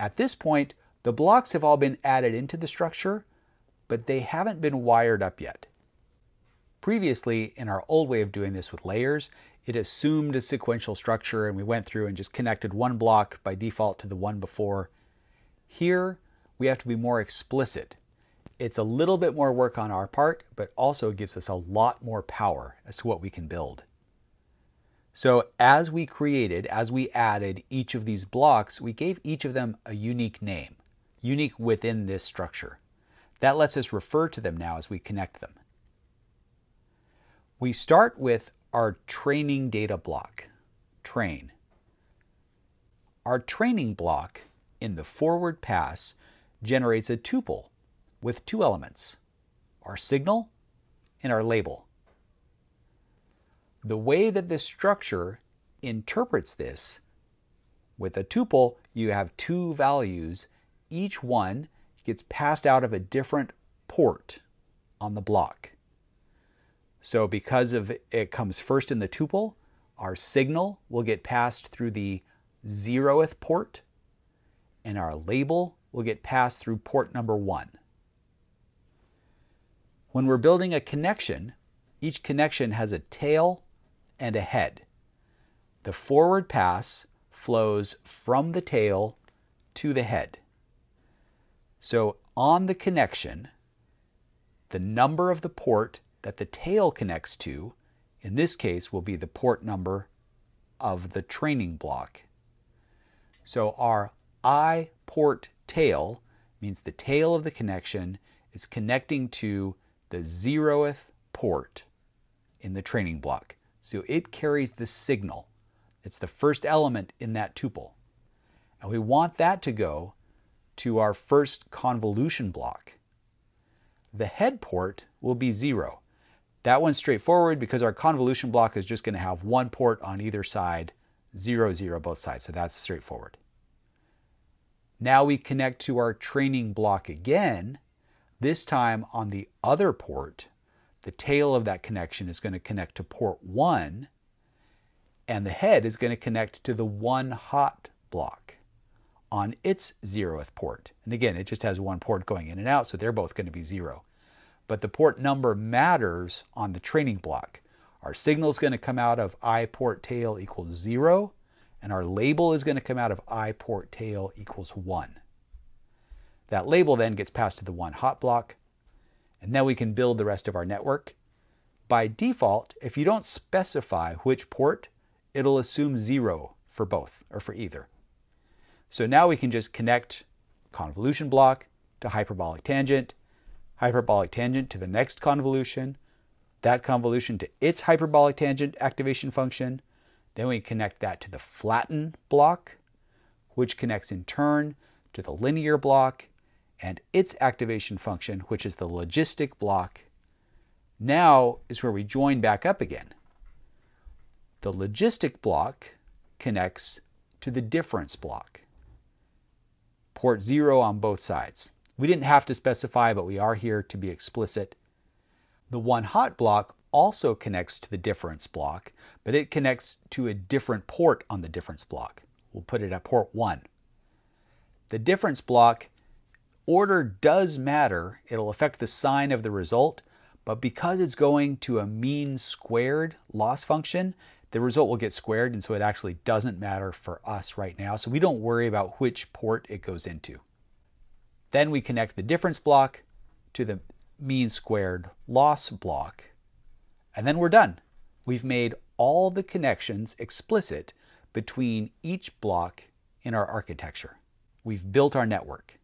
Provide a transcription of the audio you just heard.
At this point, the blocks have all been added into the structure, but they haven't been wired up yet. Previously, in our old way of doing this with layers, it assumed a sequential structure and we went through and just connected one block by default to the one before. Here, we have to be more explicit. It's a little bit more work on our part, but also gives us a lot more power as to what we can build. So as we created, as we added each of these blocks, we gave each of them a unique name, unique within this structure. That lets us refer to them now as we connect them. We start with our training data block, train. Our training block in the forward pass generates a tuple with two elements, our signal and our label the way that this structure interprets this, with a tuple, you have two values. Each one gets passed out of a different port on the block. So because of it comes first in the tuple, our signal will get passed through the zeroth port, and our label will get passed through port number one. When we're building a connection, each connection has a tail and ahead. The forward pass flows from the tail to the head. So on the connection, the number of the port that the tail connects to, in this case, will be the port number of the training block. So our I port tail means the tail of the connection is connecting to the zeroth port in the training block. So it carries the signal. It's the first element in that tuple. And we want that to go to our first convolution block. The head port will be zero. That one's straightforward because our convolution block is just gonna have one port on either side, zero, zero, both sides, so that's straightforward. Now we connect to our training block again, this time on the other port the tail of that connection is going to connect to port 1, and the head is going to connect to the 1 hot block on its zeroth port. And again, it just has one port going in and out, so they're both going to be zero. But the port number matters on the training block. Our signal is going to come out of I port tail equals zero, and our label is going to come out of I port tail equals one. That label then gets passed to the one hot block and then we can build the rest of our network. By default, if you don't specify which port, it'll assume zero for both or for either. So now we can just connect convolution block to hyperbolic tangent, hyperbolic tangent to the next convolution, that convolution to its hyperbolic tangent activation function. Then we connect that to the flatten block, which connects in turn to the linear block and its activation function, which is the logistic block, now is where we join back up again. The logistic block connects to the difference block. Port 0 on both sides. We didn't have to specify, but we are here to be explicit. The one hot block also connects to the difference block, but it connects to a different port on the difference block. We'll put it at port 1. The difference block order does matter. It'll affect the sign of the result, but because it's going to a mean squared loss function, the result will get squared, and so it actually doesn't matter for us right now. So we don't worry about which port it goes into. Then we connect the difference block to the mean squared loss block, and then we're done. We've made all the connections explicit between each block in our architecture. We've built our network.